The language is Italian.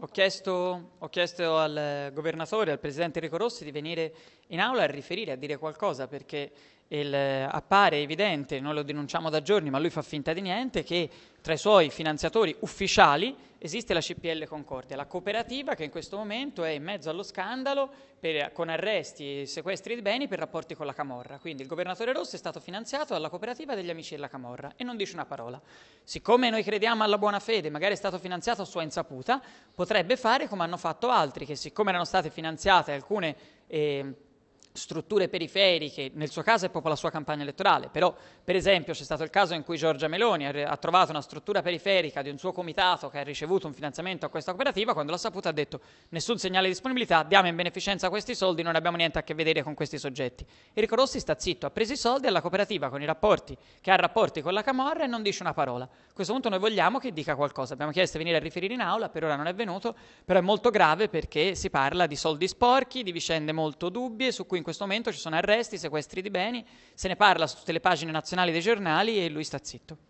Ho chiesto, ho chiesto, al governatore, al presidente Enrico Rossi di venire in aula a riferire, a dire qualcosa, perché il, eh, appare evidente, noi lo denunciamo da giorni, ma lui fa finta di niente, che tra i suoi finanziatori ufficiali esiste la CPL Concordia, la cooperativa che in questo momento è in mezzo allo scandalo per, con arresti e sequestri di beni per rapporti con la Camorra. Quindi il governatore Rossi è stato finanziato dalla cooperativa degli amici della Camorra e non dice una parola. Siccome noi crediamo alla buona fede, magari è stato finanziato a sua insaputa, potrebbe fare come hanno fatto altri che siccome erano state finanziate alcune... Eh, strutture periferiche, nel suo caso è proprio la sua campagna elettorale, però per esempio c'è stato il caso in cui Giorgia Meloni ha, ha trovato una struttura periferica di un suo comitato che ha ricevuto un finanziamento a questa cooperativa, quando l'ha saputa ha detto nessun segnale di disponibilità, diamo in beneficenza questi soldi, non abbiamo niente a che vedere con questi soggetti. Enrico Rossi sta zitto, ha preso i soldi alla cooperativa con i rapporti, che ha rapporti con la Camorra e non dice una parola. A questo punto noi vogliamo che dica qualcosa, abbiamo chiesto di venire a riferire in aula, per ora non è venuto, però è molto grave perché si parla di soldi sporchi, di vicende molto dubbie su cui in questo momento ci sono arresti, sequestri di beni, se ne parla su tutte le pagine nazionali dei giornali e lui sta zitto.